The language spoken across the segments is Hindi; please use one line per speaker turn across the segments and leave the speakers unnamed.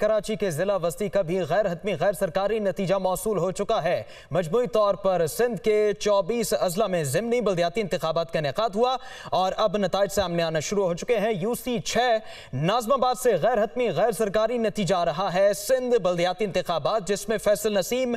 कराची के जिला वस्ती का भी गैर हतमी गैर सरकारी नतीजा मौसू हो चुका है मजमू तौर पर सिंध के चौबीस अजला में ज़मनी बल्दियाती इंतबात का इनका हुआ और अब नतज सामने आना शुरू हो चुके हैं यू सी छः नाजमाबाद से गैर हतमी गैर सरकारी नतीजा रहा है सिंध बल्दियाती इंतबात जिसमें फैसल नसीम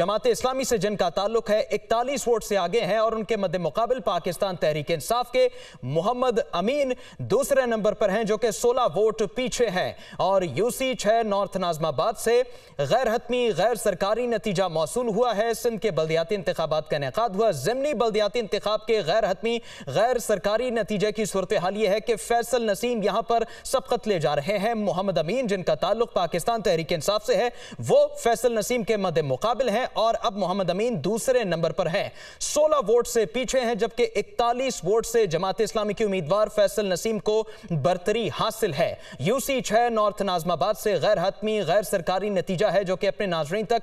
जमात इस्लामी से जिनका ताल्लुक है इकतालीस वोट से आगे हैं और उनके मद मुकाबल पाकिस्तान तहरीक इंसाफ के मोहम्मद अमीन दूसरे नंबर पर हैं जो कि सोलह वोट पीछे हैं और यू सी छः है नॉर्थ नाजमाबाद से गैर हतमी गैर सरकारी नतीजा मौसू हुआ है सिंध के बलदियाती इंतबात का इनका हुआ ज़मनी बलदियाती इंतब के गैर हतमी गैर सरकारी नतीजे की सूरत हाल यह है कि फैसल नसीम यहाँ पर सबकत ले जा रहे हैं मोहम्मद अमीन जिनका ताल्लुक पाकिस्तान तहरीक इंसाफ से है वो फैसल नसीम के मद मुकाबल हैं और अब मोहम्मद अमीन दूसरे नंबर पर है सोलह वोट से पीछे हैं जबकि इकतालीस वोट से जमात इस्लामी के उम्मीदवार फैसल नसीम को बरतरी हासिल है यूसी छह नॉर्थ नाजमाबाद से गैर हतमी गैर सरकारी नतीजा है जो कि अपने नाजरन तक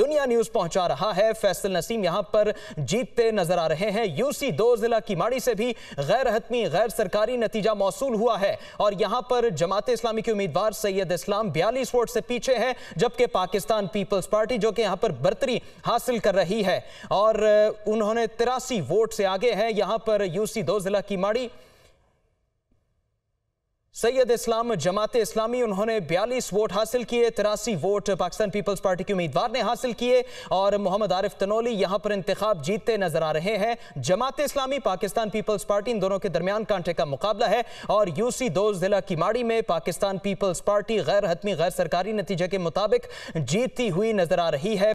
दुनिया न्यूज पहुंचा रहा है फैसल नसीम यहाँ पर जीतते नजर आ रहे हैं यूसी दो जिला की माड़ी से भी गैर हतमी गैर सरकारी नतीजा मौसू हुआ है और यहाँ पर जमात इस्लामी के उम्मीदवार सैयद इस्लाम बयालीस वोट से पीछे है जबकि पाकिस्तान पीपल्स पार्टी जो कि यहाँ पर बर्तरी हासिल कर रही है और उन्होंने तिरासी वोट से आगे है यहाँ पर यूसी दो जिला की माड़ी सैयद इस्लाम जमात इस्लामी उन्होंने 42 वोट हासिल किए तिरासी वोट पाकिस्तान पीपल्स पार्टी के उम्मीदवार ने हासिल किए और मोहम्मद आरिफ तनोली यहां पर इंतखब जीतते नजर आ रहे हैं जमात इस्लामी पाकिस्तान पीपल्स पार्टी इन दोनों के दरमियान कांटे का मुकाबला है और यूसी दोज जिला की माड़ी में पाकिस्तान पीपल्स पार्टी गैर हतमी गैर सरकारी नतीजे के मुताबिक जीतती हुई नजर आ रही है